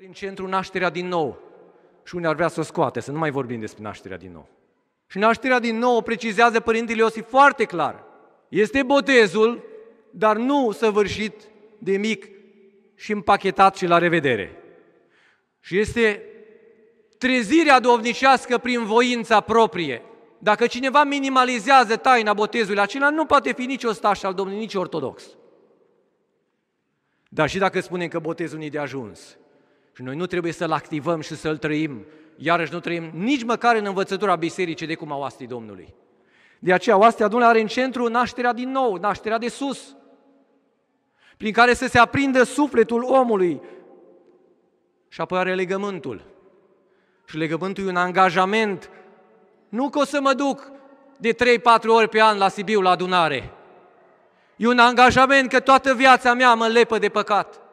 prin centru nașterea din nou. Și unii ar vrea să o scoate, să nu mai vorbim despre nașterea din nou. Și nașterea din nou, o precizează Părintele Iosif foarte clar. Este botezul, dar nu săvârșit de mic și împachetat și la revedere. Și este trezirea dovnicească prin voința proprie. Dacă cineva minimalizează taina botezului acela, nu poate fi nici ostaș al Domnului, nici ortodox. Dar și dacă spunem că botezul nu de ajuns, și noi nu trebuie să-l activăm și să-l trăim. Iarăși nu trăim nici măcar în învățătura bisericii de cum au astii Domnului. De aceea, oastea Domnului are în centru nașterea din nou, nașterea de sus, prin care să se aprindă sufletul omului și apoi are legământul. Și legământul e un angajament. Nu că o să mă duc de 3-4 ori pe an la Sibiu la adunare. E un angajament că toată viața mea mă lepă de păcat.